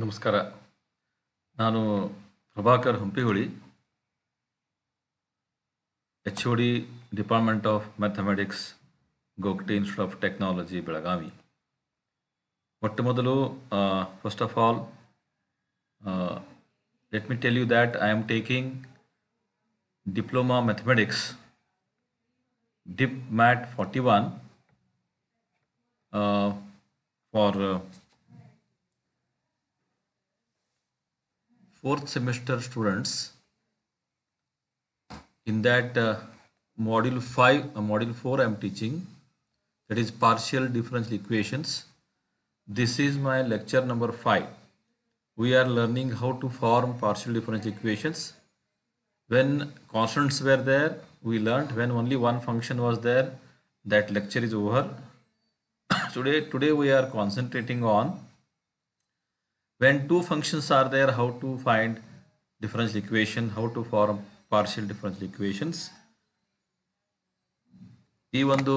नमस्कार ನಾನು Prabhakar Humpihuli HOD department of mathematics Gogte institute of technology Belagavi ಮೊಟ್ಟಮೊದಲು first of all let me tell you that I am taking diploma mathematics dip math 41 uh for fourth semester students in that uh, module 5 uh, module 4 i'm teaching that is partial differential equations this is my lecture number 5 we are learning how to form partial differential equations when constants were there we learnt when only one function was there that lecture is over today today we are concentrating on when two functions are there how to find differential equation how to form partial differential equations ಈ ಒಂದು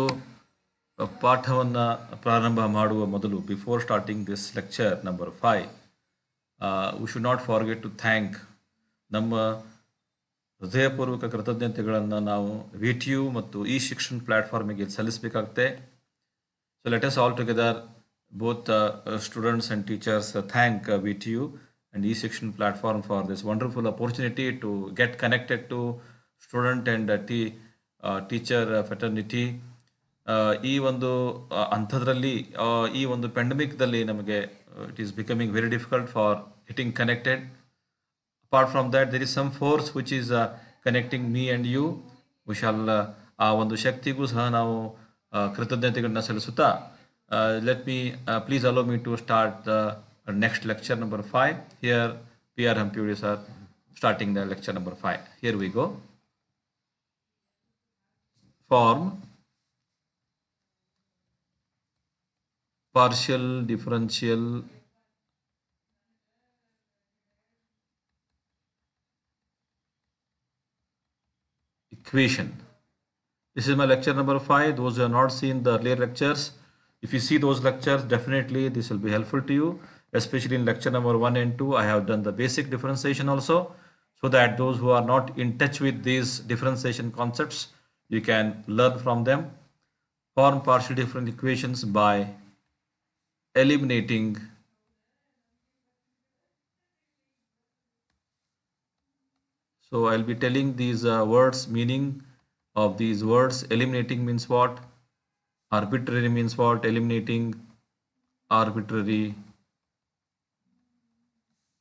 ಪಾಠವನ್ನು ಪ್ರಾರಂಭ ಮಾಡುವ ಮೊದಲು before starting this lecture number five we should not forget to thank ನಮ್ಮ ಹೃದಯಪೂರ್ವಕ ಕೃತಜ್ಞತೆಗಳನ್ನು ನಾವು ವಿ ಟಿ ಯು ಮತ್ತು ಇ ಶಿಕ್ಷನ್ ಪ್ಲ್ಯಾಟ್ಫಾರ್ಮಿಗೆ ಸಲ್ಲಿಸಬೇಕಾಗುತ್ತೆ so let's all together both uh, uh, students and teachers uh, thank VTU and eSection platform for this wonderful opportunity to get connected to student and uh, t- uh, teacher fraternity. ಈ ಒಂದು ಅಂಥದ್ರಲ್ಲಿ ಈ ಒಂದು ಪೆಂಡಮಿಕ್ದಲ್ಲಿ ನಮಗೆ it is becoming very difficult for hitting connected apart from that there is some force which is connecting me and you ವಿಶಾಲ್ ಆ ಒಂದು ಶಕ್ತಿಗೂ ಸಹ ನಾವು ಕೃತಜ್ಞತೆಗಳನ್ನ ಸಲ್ಲಿಸುತ್ತಾ uh, let me uh, please allow me to start the next lecture number five here PR Hampuri sir starting the lecture number five here we go form partial differential equation this is my lecture number five those who have not seen the earlier lectures if you see those lectures, definitely this will be helpful to you, especially in lecture number 1 and 2. I have done the basic differentiation also, so that those who are not in touch with these differentiation concepts, you can learn from them. Form partial different equations by eliminating So I'll be telling these uh, words meaning of these words. Eliminating means what? arbitrary means what eliminating arbitrary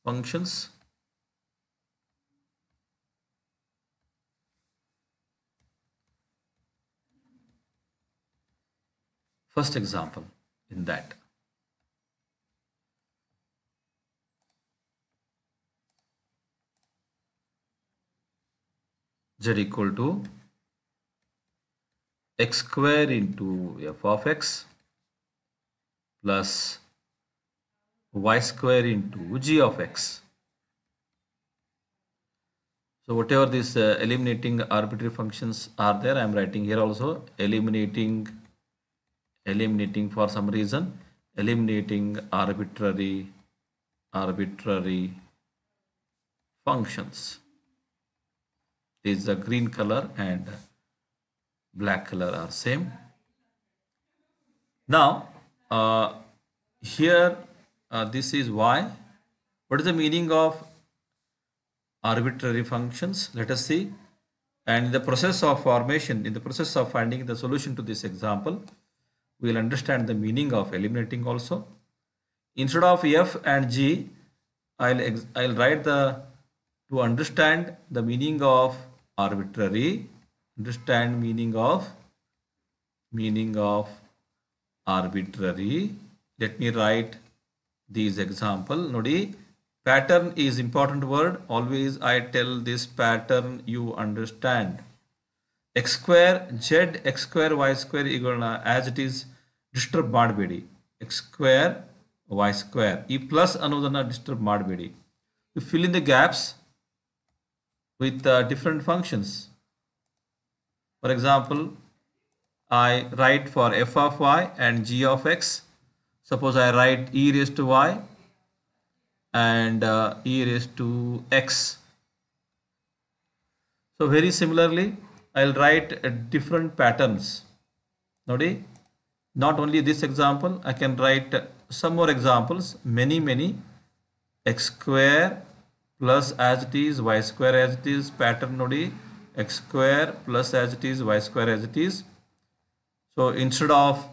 functions first example in that z equal to x square into f of x plus y square into g of x. So whatever these uh, eliminating arbitrary functions are there, I am writing here also eliminating, eliminating for some reason, eliminating arbitrary, arbitrary functions. This is the green color and black color are same now uh, here uh, this is y what is the meaning of arbitrary functions let us see and in the process of formation in the process of finding the solution to this example we will understand the meaning of eliminating also instead of f and g i'll i'll write the to understand the meaning of arbitrary understand meaning of meaning of arbitrary let me write these example nodi pattern is important word always i tell this pattern you understand x square z x square y square as it is it is disturb x square, y square. E plus plus disturb disturb you fill in the gaps with with uh, different functions. For example, I write for f of y and g of x. Suppose I write e raised to y and uh, e raised to x. So very similarly, I'll write uh, different patterns. Nodi, not only this example, I can write some more examples, many, many x square plus as it is, y square as it is, pattern nodi x square plus as it is y square as it is so instead of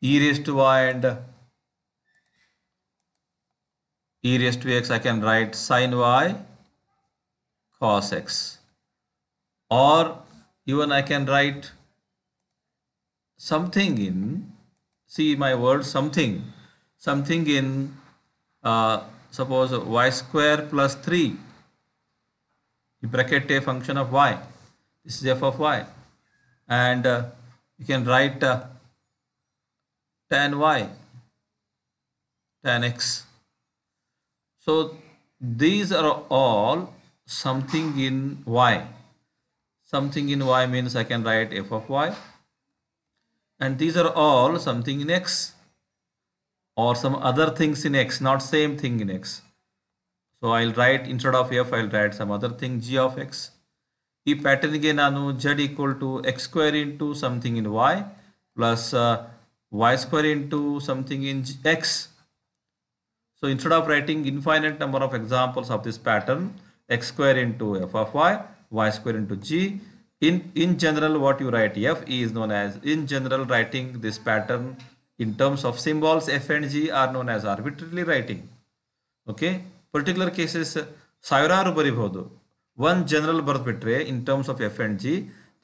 e raised to y and e raised to x I can write sine y cos x or even I can write something in see my word something something in uh, suppose y square plus 3 you bracket a function of y this is f of y and uh, you can write uh, tan y tan x so these are all something in y something in y means I can write f of y and these are all something in x or some other things in x not same thing in x so I'll write instead of f, I'll write some other thing g of x. pattern again, I know z equal to x square into something in y plus uh, y square into something in x. So instead of writing infinite number of examples of this pattern, x square into f of y, y square into g, in, in general what you write f is known as, in general writing this pattern in terms of symbols f and g are known as arbitrarily writing. Okay particular cases ಸಾವಿರಾರು ಬರಿಬಹುದು one general ಬರೆದ್ಬಿಟ್ರೆ in terms of f and g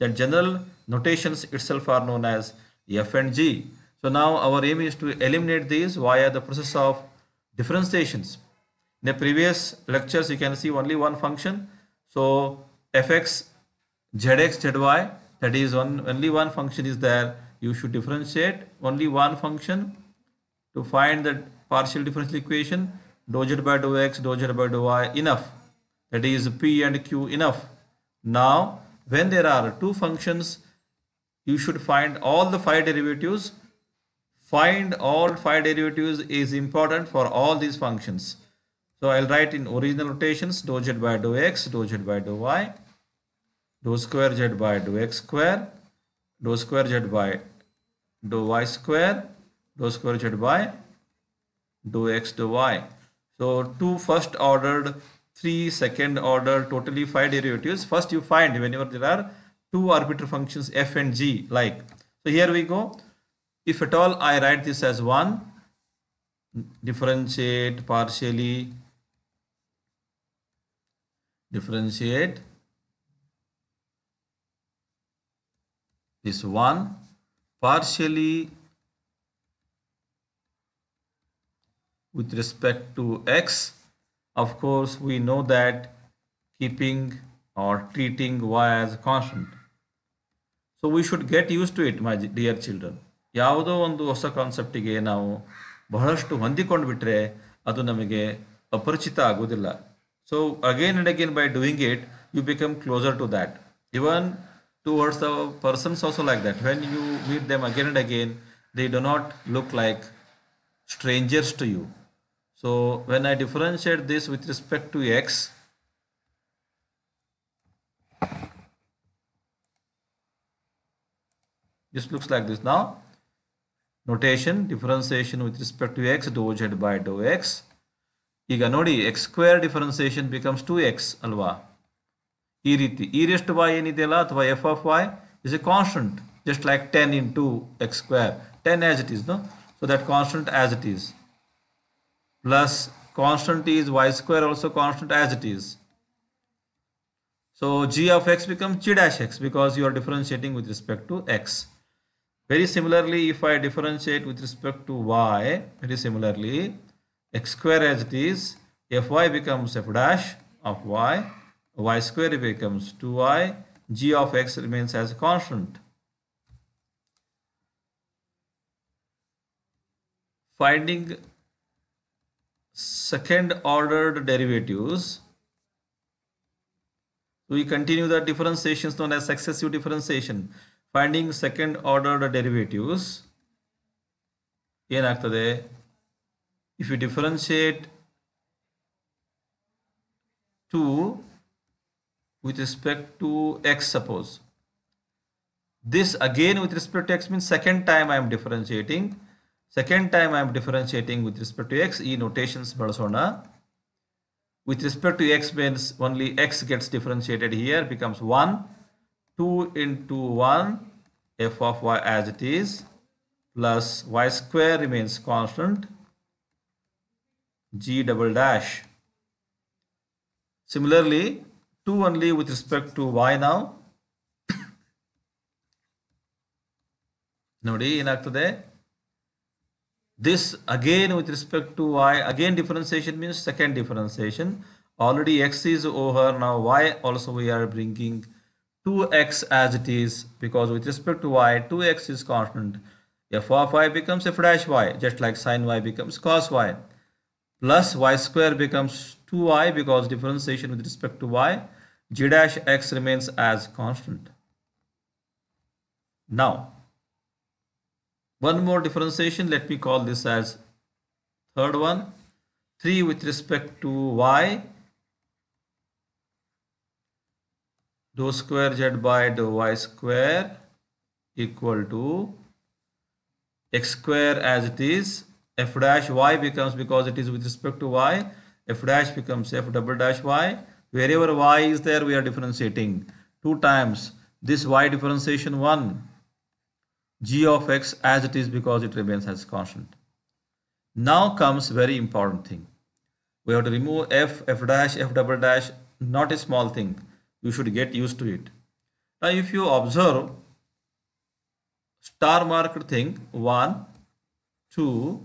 that general notations itself are known as f and g. So now our aim is to eliminate these via the process of differentiations. In the previous lectures you can see only one function. So fx, zx, zy that is one, only one function is there. You should differentiate only one function to find the partial differential equation dou z by dou x, dou z by dou y enough. That is p and q enough. Now, when there are two functions, you should find all the five derivatives. Find all five derivatives is important for all these functions. So I'll write in original notations: dou z by dou x, dou z by dou y, dou square z by dou x square, dou square z by dou y square, dou square z by dou x dou y. So two first ordered, three second order, totally five derivatives. First you find whenever there are two arbiter functions f and g like. So here we go. If at all I write this as 1, differentiate partially, differentiate this 1 partially with respect to x of course we know that keeping or treating y as a constant so we should get used to it my dear children ಯಾವುದೋ ಒಂದು ಹೊಸ ಕಾನ್ಸೆಪ್ಟಿಗೆ ನಾವು ಬಹಳಷ್ಟು ಹೊಂದಿಕೊಂಡು ಬಿಟ್ಟರೆ adu ನಮಗೆ ಅಪರಿಚಿತ agudilla. So again and again by doing it, you become closer to that. Even towards the persons also like that when you meet them again and again they do not look like strangers to you so when I differentiate this with respect to x, this looks like this now. Notation, differentiation with respect to x, dou z by dou x. Iganodi, x square differentiation becomes 2x, alva. E riti, e raised to y any by f of y is a constant, just like 10 into x square. 10 as it is, no? So that constant as it is plus constant is y square also constant as it is. So g of x becomes g dash x because you are differentiating with respect to x. Very similarly, if I differentiate with respect to y, very similarly, x square as it is, fy becomes f dash of y, y square becomes 2y, g of x remains as a constant. Finding second ordered derivatives we continue the differentiations known as successive differentiation finding second ordered derivatives ಏನಾಗ್ತದೆ if you differentiate 2 with respect to x suppose this again with respect to x means second time i am differentiating Second time I am differentiating with respect to x, e notations balasona. With respect to x means only x gets differentiated here becomes 1. 2 into 1 f of y as it is plus y square remains constant g double dash. Similarly, 2 only with respect to y now. ನೋಡಿ this again with respect to y, again differentiation means second differentiation. Already x is over, now y also we are bringing 2x as it is because with respect to y, 2x is constant. f of y becomes f dash y just like sine y becomes cos y plus y square becomes 2y because differentiation with respect to y g dash x remains as constant. Now, one more differentiation, let me call this as third one. 3 with respect to y, dou square z by dou y square equal to x square as it is. f dash y becomes, because it is with respect to y, f dash becomes f double dash y. Wherever y is there, we are differentiating two times. This y differentiation 1 g of x as it is because it remains as constant. Now comes very important thing. We have to remove f, f dash, f double dash, not a small thing. You should get used to it. Now if you observe star marked thing 1, 2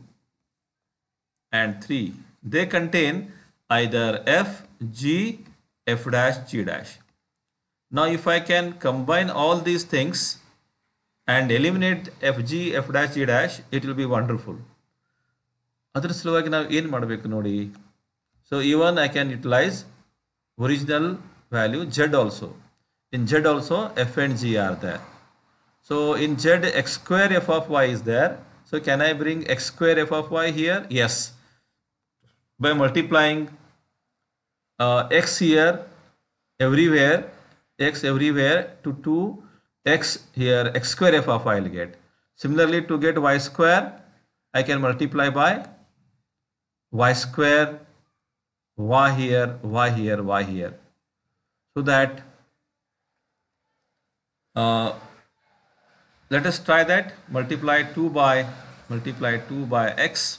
and 3. They contain either f, g, f dash, g dash. Now if I can combine all these things and eliminate fg f dash g dash it will be wonderful I can so even i can utilize original value z also in z also f and g are there so in z x square f of y is there so can i bring x square f of y here yes by multiplying uh, x here everywhere x everywhere to 2 x here x square f of i will get. Similarly to get y square I can multiply by y square y here y here y here so that uh, let us try that multiply 2 by multiply 2 by x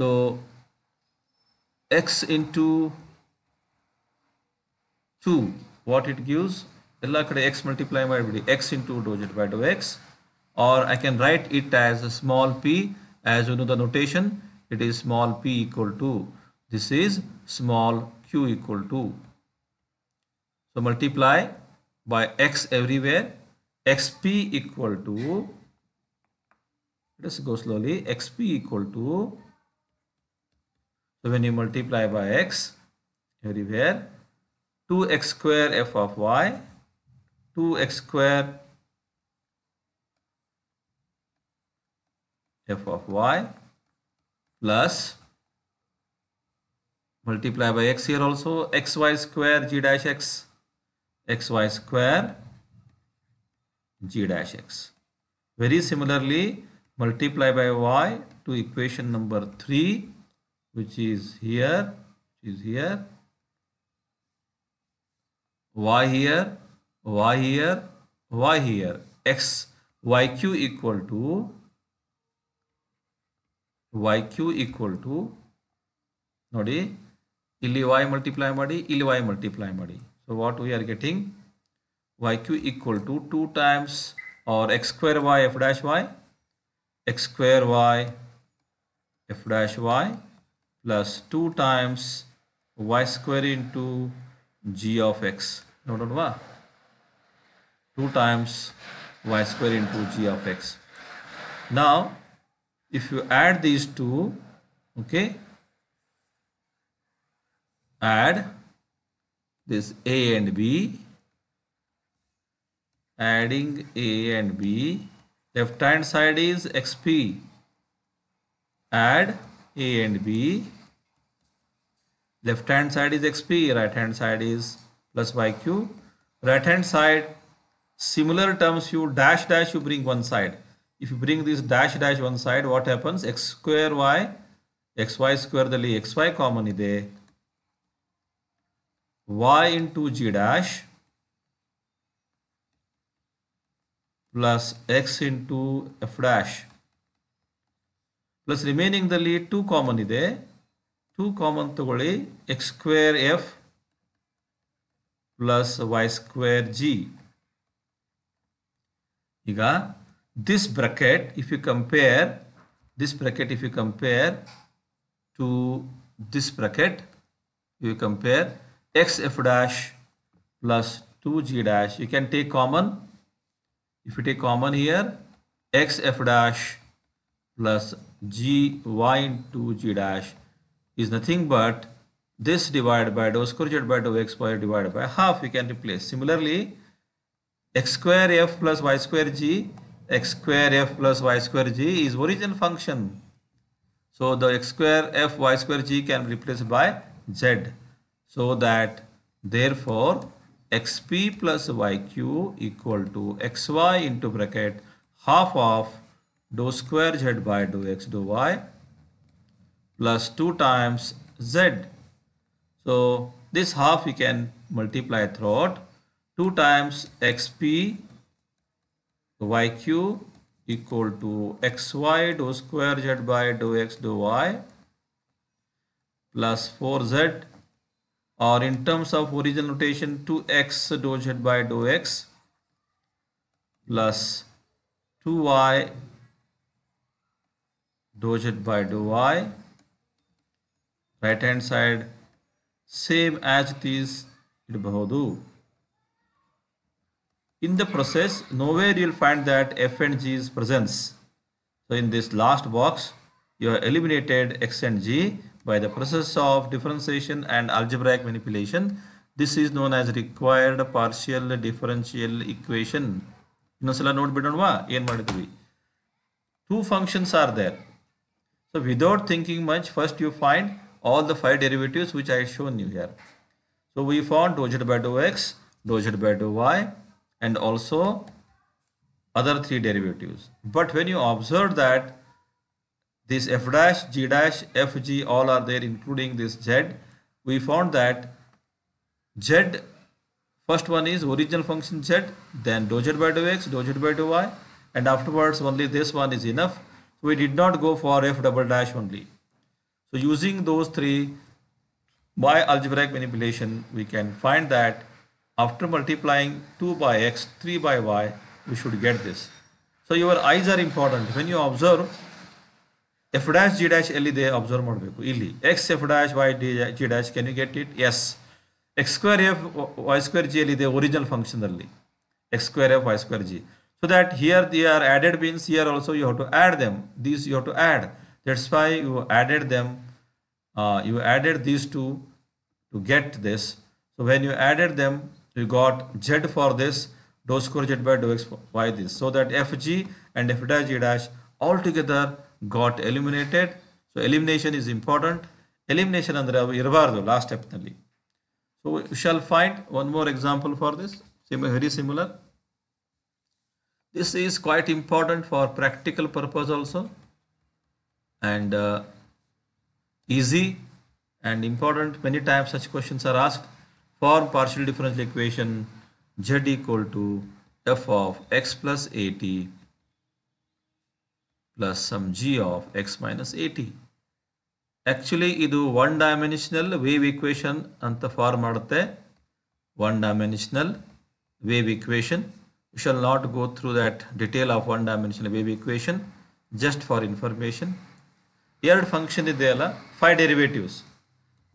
so x into 2 what it gives Multiply ಕಡೆ x multiply ಮಾಡಿಬಿಡಿ x into do z by do x or I can write it small p as you know the notation. It is small p equal to this is small q equal to so multiply by x everywhere xp equal to let us go slowly xp equal to so when you multiply by x everywhere 2x square f of y 2x square f of y plus multiply by x here also xy square g dash x xy square g dash x very similarly multiply by y to equation number 3 which is here is here y here y here y here x yq equal to yq equal to ನೋಡಿ ಇಲ್ಲಿ y multiply ಮಾಡಿ ಇಲ್ಲಿ y multiply ಮಾಡಿ So what we are getting, yq equal to 2 times or x square y f dash y x square y f dash y plus 2 times y square into g of x ನೋಡೋಣವಾ 2 times y square into g of x. Now, if you add these two, okay, add this a and b, adding a and b, left hand side is xp, add a and b, left hand side is xp, right hand side is plus yq, right hand side similar terms you dash dash you bring one side if you bring this dash dash one side what happens x square y, x y square the li xy common ide y into g dash plus x into f dash plus remaining the lead 2 common ide 2 common to x square f plus y square g ಈಗ this bracket. If you compare this bracket, if you compare to this bracket, you compare x f dash plus 2 g dash you can take common if you take common here x f dash plus g y 2 g dash is nothing but this divided by dou square z by dou x divided by half you can replace similarly x square f plus y square g x square f plus y square g is origin function. So the x square f y square g can be replaced by z. So that therefore xp plus yq equal to xy into bracket half of dou square z by dou x dou y plus 2 times z. So this half we can multiply throughout 2 times xp yq equal to xy dou square z by dou x dou y plus 4z or in terms of original notation 2x dou z by dou x plus 2y dou z by dou y right hand side same as these. it is it in the process nowhere you'll find that f and g is presence so in this last box you have eliminated x and g by the process of differentiation and algebraic manipulation this is known as required partial differential equation ಇನ್ನೊಂದ್ಸಲ ನೋಡ್ಬಿಡೋಣವಾ ಏನು ಮಾಡಿದ್ವಿ Two functions are there. So, without thinking much, first you find all the five derivatives which I have shown you here. So we found dou z by dou x, dou z by dou y, and also other three derivatives. But when you observe that this f dash, g dash, f, g all are there including this z, we found that z first one is original function z, then dou z by dou x, dou z by dou y and afterwards only this one is enough. So we did not go for f double dash only. So using those three by algebraic manipulation we can find that after multiplying 2 by x, 3 by y, we should get this. So your eyes are important. When you observe f dash g dash l they observe ಮಾಡಬೇಕು ಇಲ್ಲಿ x f dash y g dash can you get it yes x square f y square g ಇದೆ original function ಅಲ್ಲಿ x square f y square g so that here they are added means here also you have to add them these you have to add that's why you added them uh, you added these two to get this so when you added them we got z for this dou square z by dou x y this. So that fg and f dash g dash all together got eliminated. So elimination is important. Elimination andre the last step only. So we shall find one more example for this. Very similar. This is quite important for practical purpose also and uh, easy and important many times such questions are asked for partial differential equation z equal to f of x plus at plus some g of x minus at. Actually, this is one dimensional wave equation and the form one dimensional wave equation. We shall not go through that detail of one dimensional wave equation just for information. Here function is there five derivatives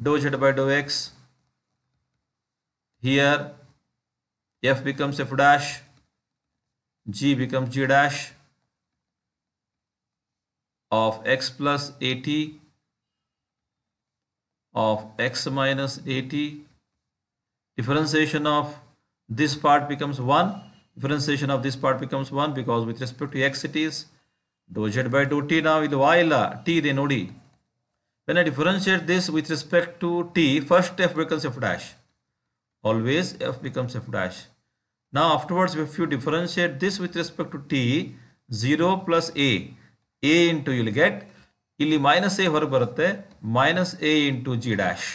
dou z by dou x here f becomes f dash, g becomes g dash of x plus 80 of x minus 80 differentiation of this part becomes 1 differentiation of this part becomes 1 because with respect to x it is dou z by dou t now with y la t then od when I differentiate this with respect to t first f becomes f dash always f becomes f dash. Now afterwards if you differentiate this with respect to t 0 plus a a into you'll get ಇಲ್ಲಿ minus a ಹೊರಗೆ ಬರುತ್ತೆ minus a into g dash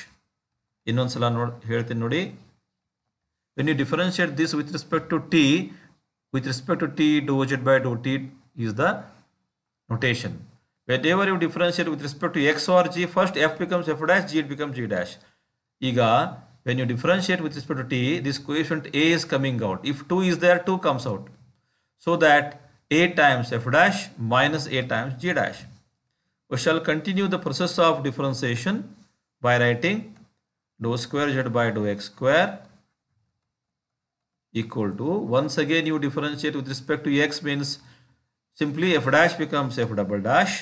ಇನ್ನೊಂದು ಸಲ ನೋಡ್ here ನೋಡಿ when When you differentiate this with respect to t, with respect to t, z by t is the notation. Whenever you differentiate with respect to x or g, first f becomes f dash, g it becomes g dash. Iga when you differentiate with respect to t, this coefficient a is coming out. If 2 is there, 2 comes out. So that a times f dash minus a times g dash. We shall continue the process of differentiation by writing dou square z by dou x square equal to once again you differentiate with respect to x means simply f dash becomes f double dash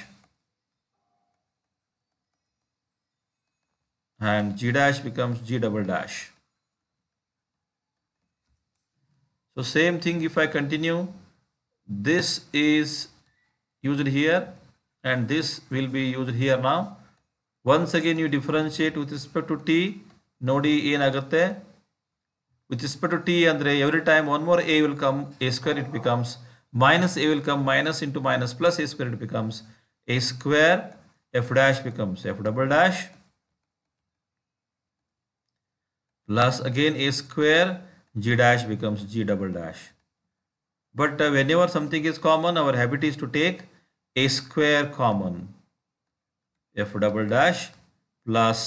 and g dash becomes g double dash. So same thing if I continue, this is used here and this will be used here now. Once again you differentiate with respect to t, nodi in agate. With respect to t andre, every time one more a will come, a square it becomes, minus a will come, minus into minus plus a square it becomes, a square f dash becomes f double dash plus again a square g dash becomes g double dash but uh, whenever something is common our habit is to take a square common f double dash plus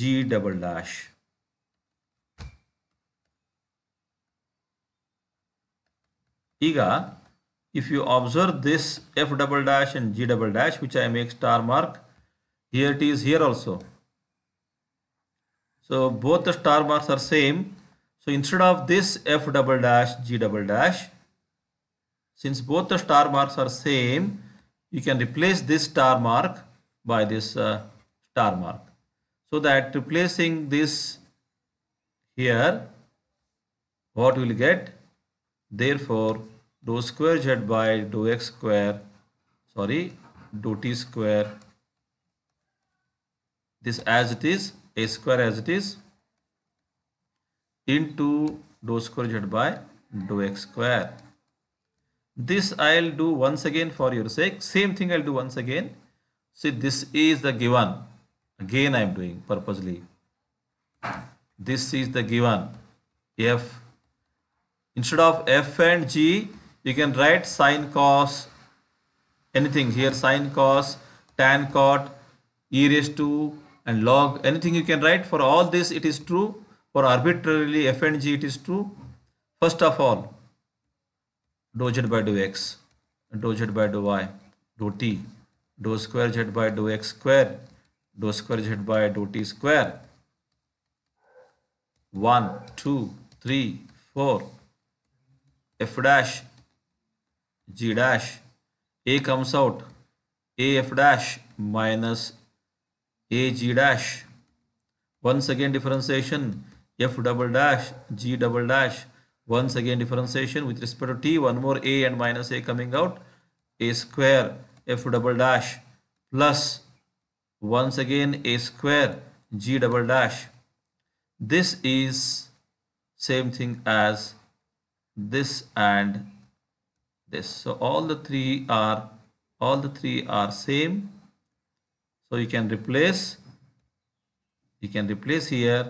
g double dash ಈಗ if you observe this f double dash and g double dash which I make star mark here it is here also so both the star marks are same. So instead of this F double dash G double dash, since both the star marks are same, you can replace this star mark by this uh, star mark. So that replacing this here, what we will get? Therefore, do square z by do x square, sorry, do t square, this as it is a square as it is into dou square z by dou x square. This I'll do once again for your sake. Same thing I'll do once again. See, this is the given. Again, I'm doing purposely. This is the given. F. Instead of F and G, you can write sine cos anything here sine cos, tan cot, e raised to and log anything you can write for all this it is true for arbitrarily f and g it is true first of all dou z by dou x dou z by dou y dou t dou square z by dou x square dou square z by dou t square 1 2 3 4 f dash g dash a comes out a f dash minus AG dash. Once again differentiation F double dash G double dash. Once again differentiation with respect to T. One more A and minus A coming out. A square F double dash plus once again A square G double dash. This is same thing as this and this. So all the three are all the three are same so you can replace, you can replace here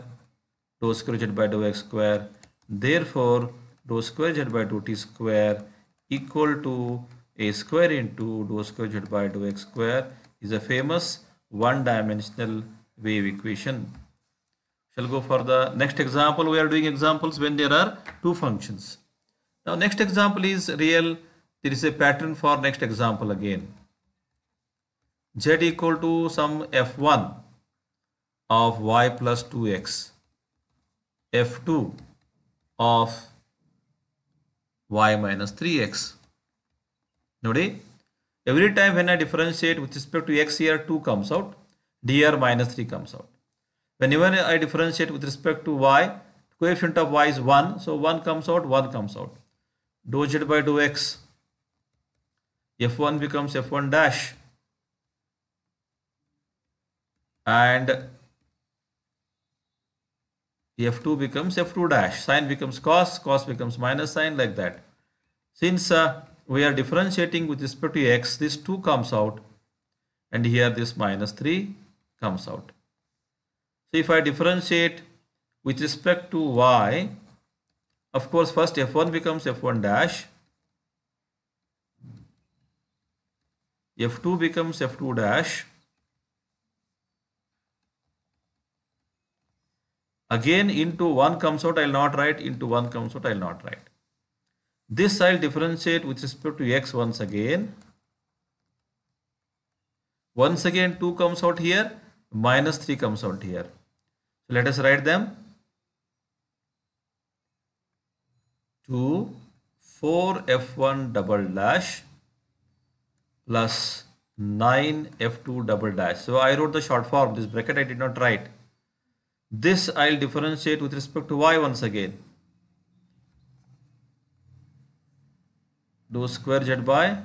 dou square z by dou x square. Therefore, dou square z by dou t square equal to a square into dou square z by dou x square is a famous one-dimensional wave equation. Shall go for the next example. We are doing examples when there are two functions. Now next example is real. There is a pattern for next example again z equal to some f1 of y plus 2x f2 of y minus 3x ನೋಡಿ every time when I differentiate with respect to x here 2 comes out dr minus 3 comes out whenever I differentiate with respect to y coefficient of y is 1 so 1 comes out 1 comes out dou z by dou x f1 becomes f1 dash and f2 becomes f2 dash sine becomes cos cos becomes minus sine like that since uh, we are differentiating with respect to x this 2 comes out and here this minus 3 comes out so if i differentiate with respect to y of course first f1 becomes f1 dash f2 becomes f2 dash Again into 1 comes out I will not write, into 1 comes out I will not write. This I will differentiate with respect to x once again. Once again 2 comes out here, minus 3 comes out here. So let us write them. 2 4 f1 double dash plus 9 f2 double dash. So I wrote the short form. This bracket I did not write. This I'll differentiate with respect to y once again. Do square z by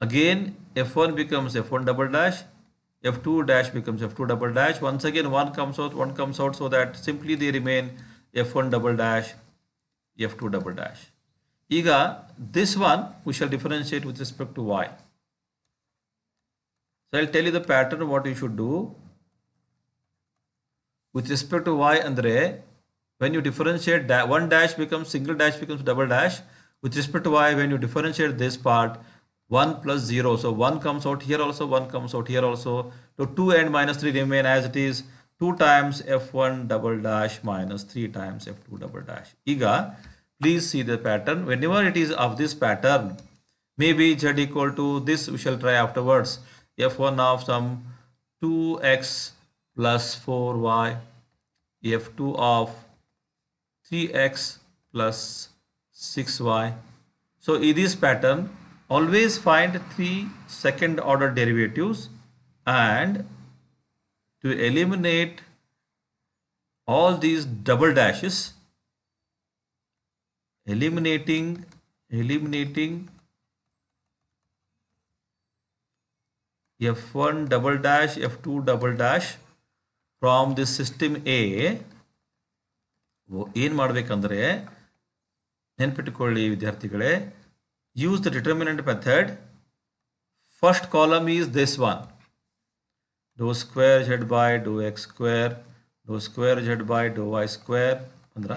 again f1 becomes f1 double dash f2 dash becomes f2 double dash once again one comes out one comes out so that simply they remain f1 double dash f2 double dash Ega, this one we shall differentiate with respect to y so I'll tell you the pattern what you should do with respect to y and r, When you differentiate that one dash becomes single dash becomes double dash. With respect to y, when you differentiate this part, 1 plus 0. So 1 comes out here also, 1 comes out here also. So 2 and minus 3 remain as it is 2 times f1 double dash minus 3 times f2 double dash. Iga, please see the pattern. Whenever it is of this pattern, maybe z equal to this we shall try afterwards f1 of some 2x plus 4y f2 of 3x plus 6y so in this pattern always find three second order derivatives and to eliminate all these double dashes eliminating eliminating f1 double dash f2 double dash from this system uh ಏನು ಮಾಡಬೇಕಂದ್ರೆ ನೆನ್ಪಿಟ್ಟುಕೊಳ್ಳಿ ವಿದ್ಯಾರ್ಥಿಗಳೇ use the determinant method first column is this one do square z by do x square do square z by do y square ಅಂದ್ರೆ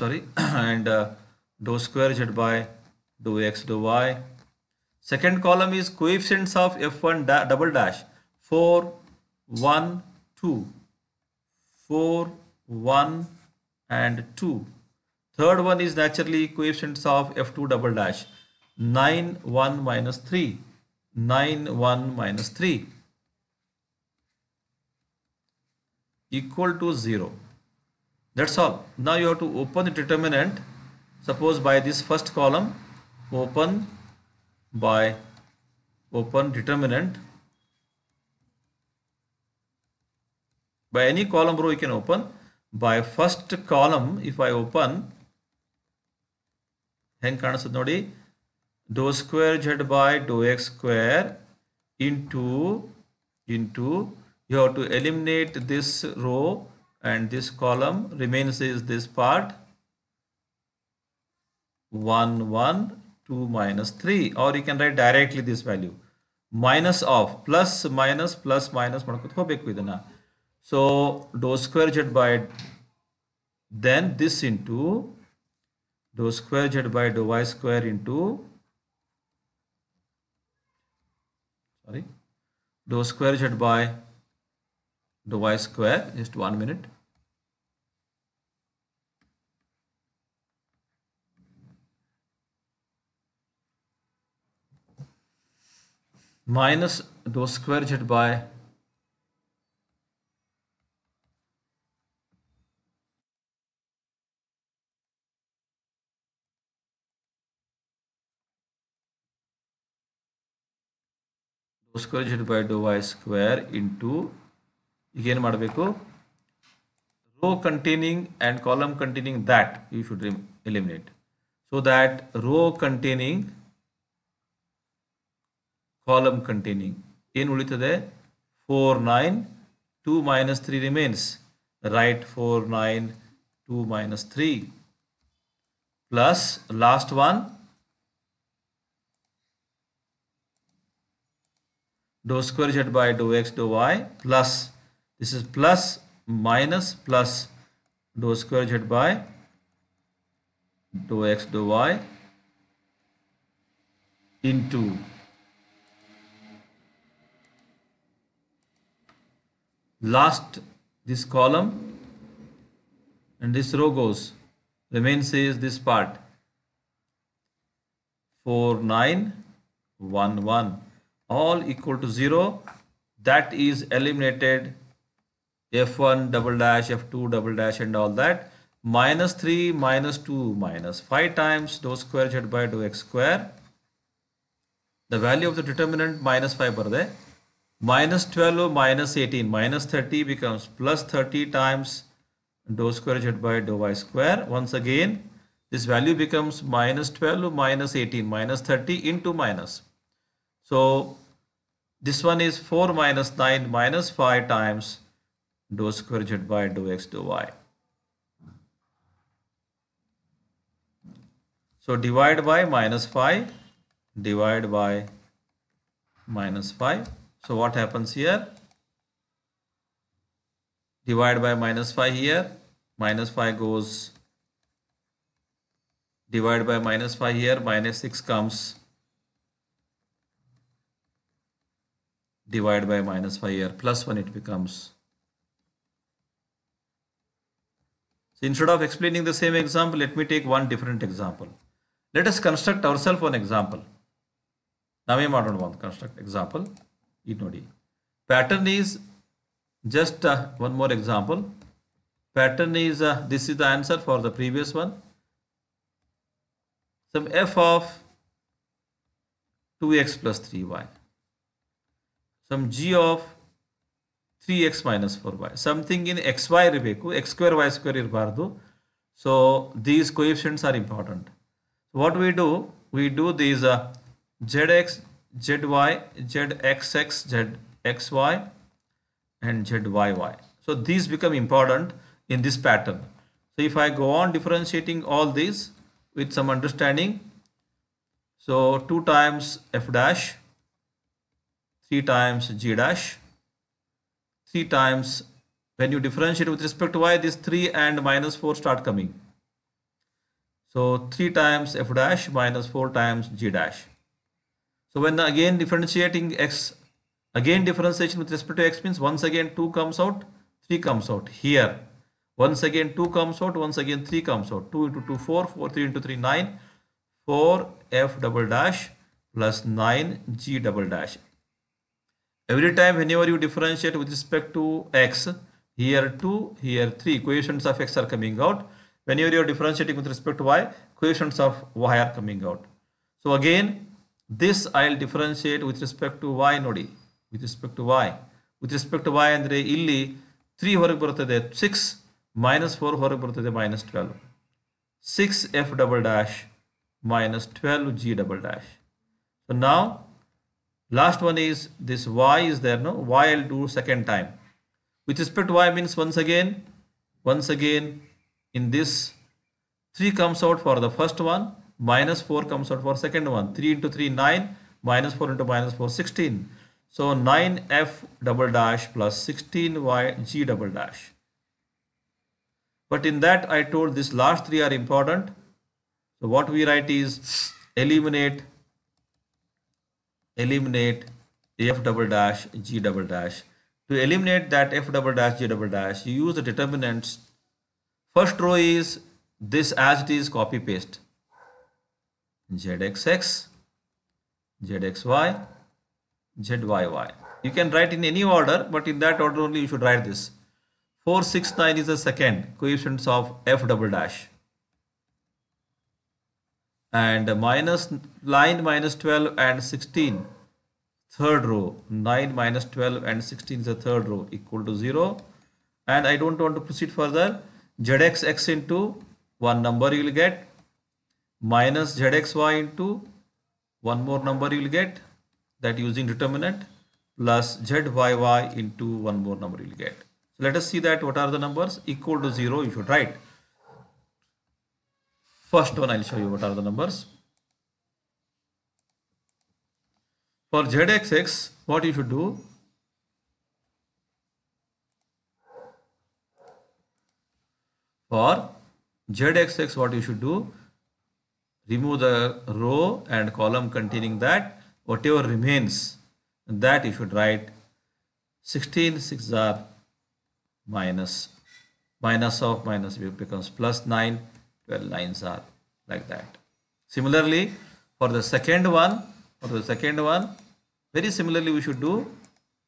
sorry and do square z by do x do y Second column is coefficients of F1 da double dash 4, 1, 2, 4, 1 and 2. Third one is naturally coefficients of F2 double dash 9, 1 minus 3, 9, 1 minus 3 equal to 0. That's all. Now you have to open the determinant. Suppose by this first column, open by open determinant by any column row you can open by first column if I open then dou square z by dou x square into into you have to eliminate this row and this column remains is this part 1 1 2 minus 3 or you can write directly this value minus of plus minus so dou square z by then this into dou square z by dou y square into sorry dou square z by dou y square just one minute minus do square z by square z by do y square into in row containing and column containing that you should eliminate so that row containing column containing. In ulitade 4, 9, 2 minus 3 remains. Write 4, 9, 2 minus 3. Plus last one. Dou square z by dou x dou y plus this is plus minus plus dou square z by dou x dou y into last this column and this row goes remains is this part 4911 all equal to 0 that is eliminated f1 double dash f2 double dash and all that minus 3 minus 2 minus 5 times dou square z by dou x square the value of the determinant minus 5 ಬರದೆ minus 12 minus 18 minus 30 becomes plus 30 times dou square divided by dou y square once again this value becomes minus 12 minus 18 minus 30 into minus so this one is 4 minus 9 minus 5 times dou square divided by dou x dou y so divide by minus 5 divide by minus 5 so what happens here? Divide by minus 5 here. Minus 5 goes divide by minus 5 here. Minus 6 comes divide by minus 5 here. Plus 1 it becomes. So instead of explaining the same example, let me take one different example. Let us construct ourselves one example. ನಾವೇ ಮಾಡೋಣ to construct example it pattern is just uh, one more example pattern is uh, this is the answer for the previous one some f of 2x plus 3y some g of 3x minus 4y something in xy ಇರಬೇಕು x square y square ಇರಬಾರ್ದು so these coefficients are important what we do we do these uh, zx ZY, ZXX, ZXY and ZYY. So these become important in this pattern. So if I go on differentiating all these with some understanding, so 2 times F dash, 3 times G dash, 3 times when you differentiate with respect to y, these 3 and minus 4 start coming. So 3 times F dash minus 4 times G dash. So when again differentiating x, again differentiation with respect to x means once again 2 comes out, 3 comes out. Here, once again 2 comes out, once again 3 comes out. 2 into 2, 4, 4, 3 into 3, 9, 4 f double dash plus 9 g double dash. Every time whenever you differentiate with respect to x, here 2, here 3 equations of x are coming out. Whenever you are differentiating with respect to y, equations of y are coming out. So again, this I'll differentiate with respect to y nodi, with respect to y with respect to y And ಇಲ್ಲಿ 3 ಹೊರಗೆ ಬರುತ್ತದೆ six Six minus four ಹೊರಗೆ ಬರುತ್ತದೆ minus twelve. Six six f double dash minus twelve g double dash so ನಾವು last one y is there no? y I'll do second time with respect to y means once again once again in this 3 comes out for the first one minus 4 comes out for second one 3 into 3 9 minus 4 into minus 4 16 so 9f double dash plus 16y g double dash but in that I told this last three are important so what we write is eliminate eliminate f double dash g double dash to eliminate that f double dash g double dash you use the determinants first row is this as it is copy paste zxx, zxy, zyy. You can write in any order, but in that order only you should write this. 469 is the second coefficients of f double dash. And minus minus line 12 and 16, third row. 9 minus 12 and 16 is the third row equal to 0. And I don't want to proceed further. zxx into one number you will get minus zxy into one more number you will get that using determinant plus zyy into one more number you will get. So let us see that what are the numbers equal to 0 you should write. First one I will show you what are the numbers. For zxx what you should do for zxx what you should do remove the row and column containing that whatever remains that you should write 16 6 are minus minus of minus becomes plus 9 12 lines are like that similarly for the second one for the second one very similarly we should do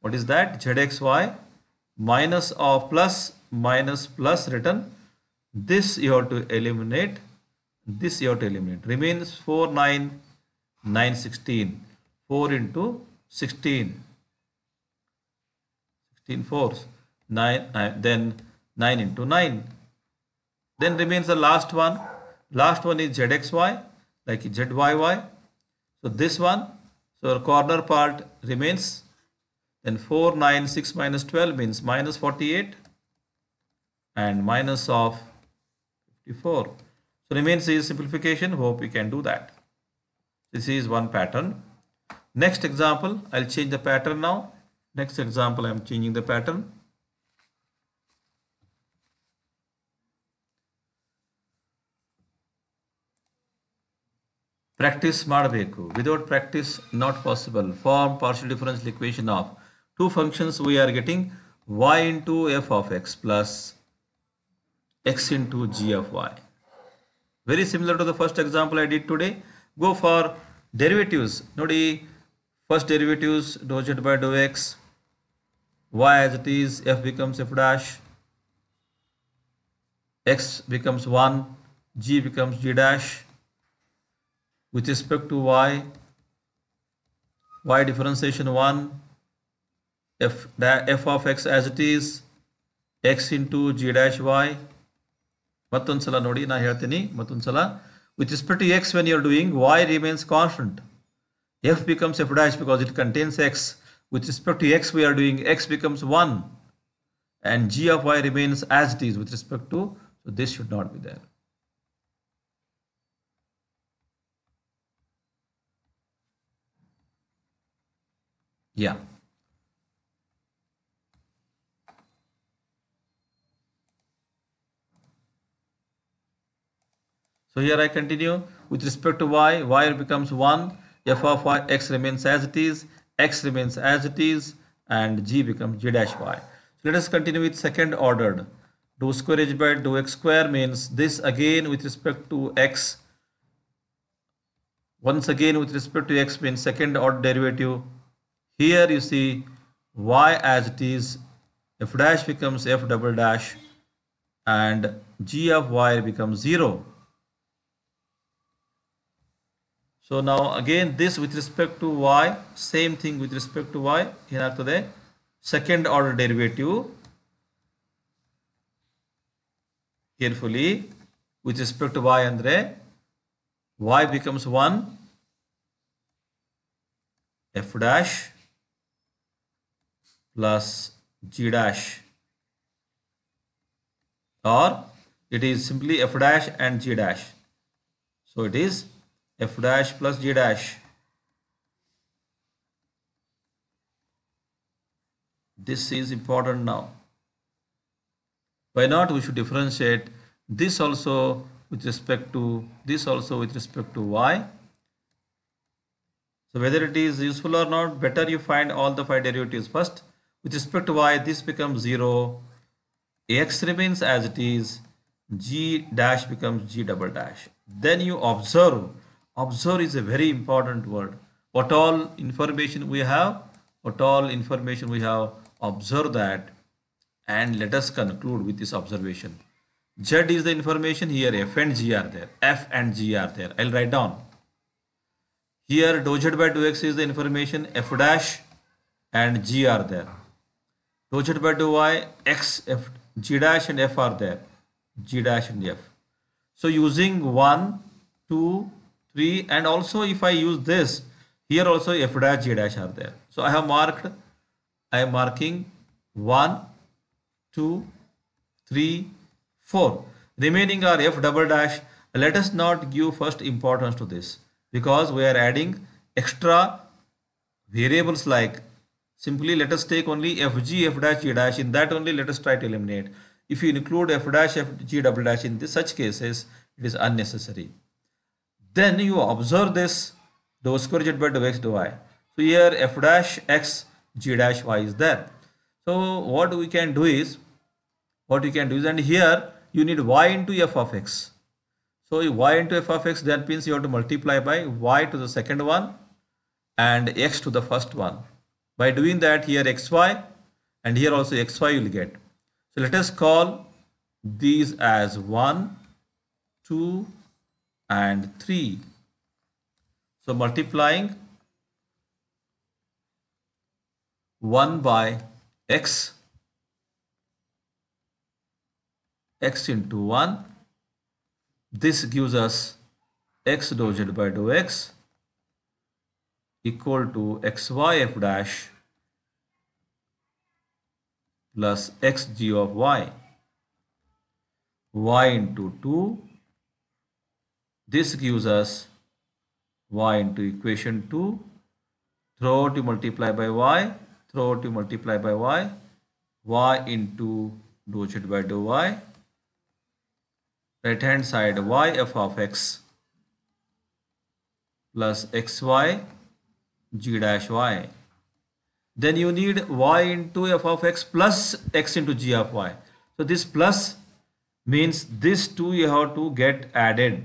what is that zxy minus of plus minus plus written this you have to eliminate this you have to eliminate. Remains 4, 9, 9, 16. 4 into 16. 16 fours. 9, nine then 9 into 9. Then remains the last one. Last one is ZXY, like ZYY. So this one, so our corner part remains. Then 4, 9, 6 minus 12 means minus 48 and minus of 54. So remains is simplification. Hope we can do that. This is one pattern. Next example, I'll change the pattern now. Next example, I'm changing the pattern. practice ಮಾಡಬೇಕು without practice not possible form partial differential equation of two functions we are getting y into f of x plus x into g of y very similar to the first example I did today. Go for derivatives. Nodi first derivatives dou z by dou x, y as it is, f becomes f dash, x becomes 1, g becomes g dash. With respect to y, y differentiation 1, f, f of x as it is, x into g dash y ಮತ್ತೊಂದ್ಸಲ ನೋಡಿ ನಾ ಹೇಳ್ತೀನಿ ಮತ್ತೊಂದ್ಸಲ which is pretty x when you are doing y remains constant f becomes f dash because it contains x with respect to x we are doing x becomes 1 and g of y remains as it is with respect to so this should not be there yeah So here I continue with respect to y, y becomes 1, f of y, x remains as it is, x remains as it is and g becomes g dash y. So let us continue with second ordered. Do square h by do x square means this again with respect to x. Once again with respect to x means second order derivative. Here you see y as it is f dash becomes f double dash and g of y becomes 0 So now again this with respect to y, same thing with respect to y. Here second order derivative carefully with respect to y andre y becomes 1 f dash plus g dash or it is simply f dash and g dash so it is f dash plus g dash this is important now why not we should differentiate this also with respect to this also with respect to y so whether it is useful or not better you find all the five derivatives first with respect to y this becomes 0 x remains as it is g dash becomes g double dash then you observe observe is a very important word what all information we have what all information we have observe that and let us conclude with this observation z is the information here f and g are there f and g are there i'll write down here dou z by dou x is the information f dash and g are there dou z by dou y x f g dash and f are there g dash and f so using 1 2 3 and also if I use this here also f dash g dash are there. So I have marked I am marking 1 2 3 4 remaining are f double dash let us not give first importance to this because we are adding extra variables like simply let us take only fg f dash g dash in that only let us try to eliminate if you include f dash f g double dash in this, such cases it is unnecessary then you observe this dou square z by dou x dou y so here f dash x g dash y is there so what we can do is what you can do is and here you need y into f of x so y into f of x that means you have to multiply by y to the second one and x to the first one. By doing that here xy and here also xy you will get. So let us call these as 1, 2, and 3. So multiplying 1 by x, x into 1, this gives us x dou z by dou x equal to xy f dash plus xg of y, y into 2 this gives us y into equation 2. Throw to multiply by y. Throw to multiply by y. y into dou z by dou y. Right hand side y f of x plus xy g dash y. Then you need y into f of x plus x into g of y. So this plus means this two you have to get added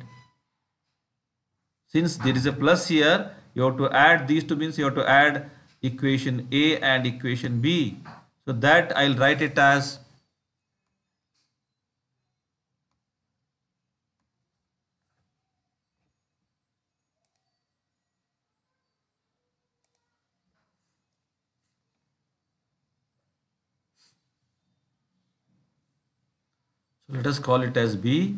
since there is a plus here, you have to add these two means you have to add equation A and equation B. So that I'll write it as So let us call it as B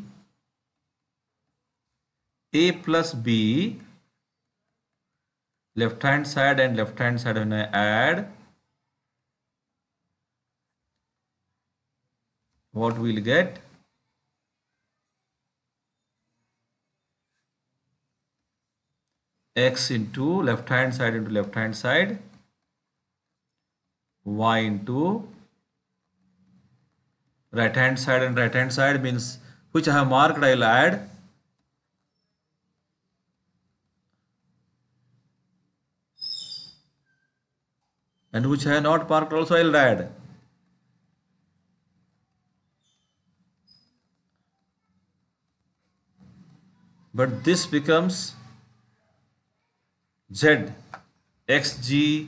a plus b left hand side and left hand side when I add what we'll get x into left hand side into left hand side y into right hand side and right hand side means which I have marked I will add and which have not parked also I'll add. But this becomes Z XG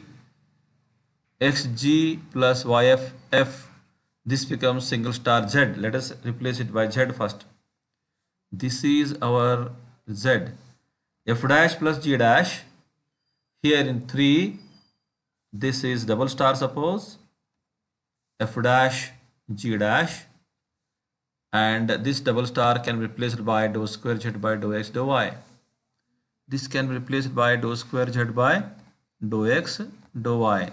XG plus YF F. This becomes single star Z. Let us replace it by Z first. This is our Z. F dash plus G dash here in 3 this is double star suppose f dash g dash and this double star can be replaced by dou square z by dou x dou y this can be replaced by dou square z by dou x dou y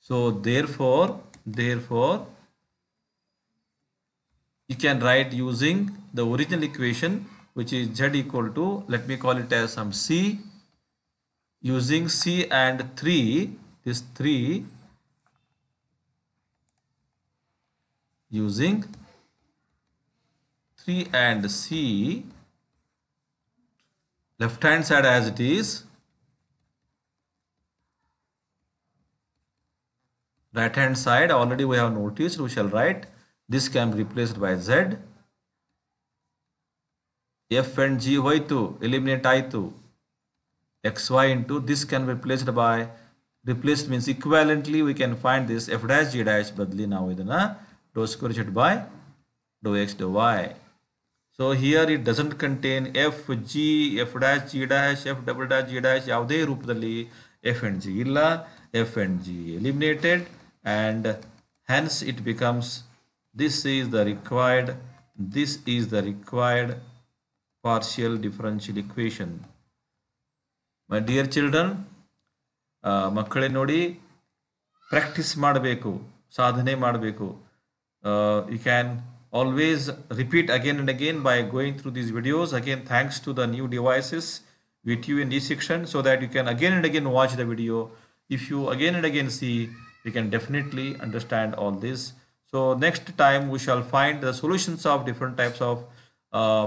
so therefore therefore you can write using the original equation which is z equal to let me call it as some c using C and 3 this 3 using 3 and C left hand side as it is right hand side already we have noticed we shall write this can be replaced by Z f and g eliminate, I 2 xy into this can be replaced by replaced means equivalently we can find this f dash g dash badli with Na dou square z by dou x dou y so here it doesn't contain f g f dash g dash f double dash g dash ಯಾವುದೇ ರೂಪದಲ್ಲಿ f and g ಇಲ್ಲ f and g eliminated and hence it becomes this is the required this is the required partial differential equation my dear children practice ನೋಡಿ practice ಮಾಡಬೇಕು ಸಾಧನೆ ಮಾಡಬೇಕು You can always repeat again and again by going through these videos again thanks to the new devices with you in this section so that you can again and again watch the video if you again and again see you can definitely understand all this so next time we shall find the solutions of different types of uh,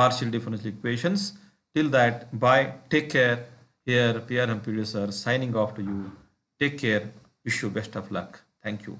partial differential equations Till that, bye. Take care. Here, Pierre Hampirius signing off to you. Take care. Wish you best of luck. Thank you.